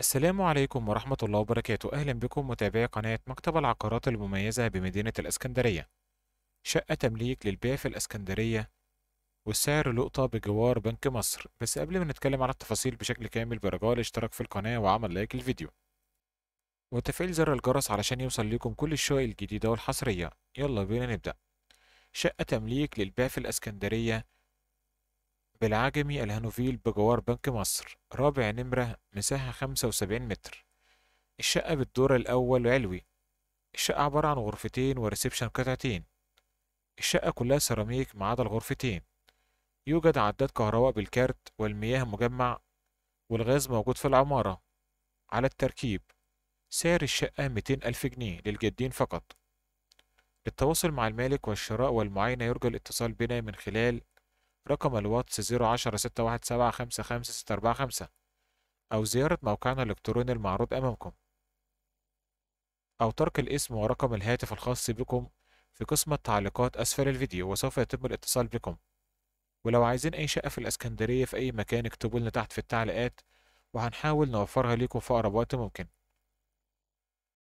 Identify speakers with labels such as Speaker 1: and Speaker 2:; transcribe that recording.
Speaker 1: السلام عليكم ورحمة الله وبركاته أهلا بكم متابعي قناة مكتب العقارات المميزة بمدينة الإسكندرية شقة تمليك للبيع في الإسكندرية والسعر لقطة بجوار بنك مصر بس قبل ما نتكلم على التفاصيل بشكل كامل برجاء الاشتراك في القناة وعمل لايك للفيديو وتفعيل زر الجرس علشان يوصل لكم كل الشقق الجديدة والحصرية يلا بينا نبدأ شقة تمليك للبيع في الإسكندرية بالعجمي الهانوفيل بجوار بنك مصر رابع نمرة مساحة خمسة وسبعين متر الشقة بالدور الأول علوي الشقة عبارة عن غرفتين وريسبشن قطعتين الشقة كلها سيراميك ما عدا الغرفتين يوجد عداد كهرباء بالكارت والمياه مجمع والغاز موجود في العمارة على التركيب سعر الشقة ميتين ألف جنيه للجادين فقط للتواصل مع المالك والشراء والمعاينة يرجى الاتصال بنا من خلال رقم الواتس خمسة أو زيارة موقعنا الإلكتروني المعروض أمامكم أو ترك الاسم ورقم الهاتف الخاص بكم في قسم التعليقات أسفل الفيديو وسوف يتم الاتصال بكم ولو عايزين أي شقة في الإسكندرية في أي مكان اكتبوا لنا تحت في التعليقات وهنحاول نوفرها ليكم في أقرب وقت ممكن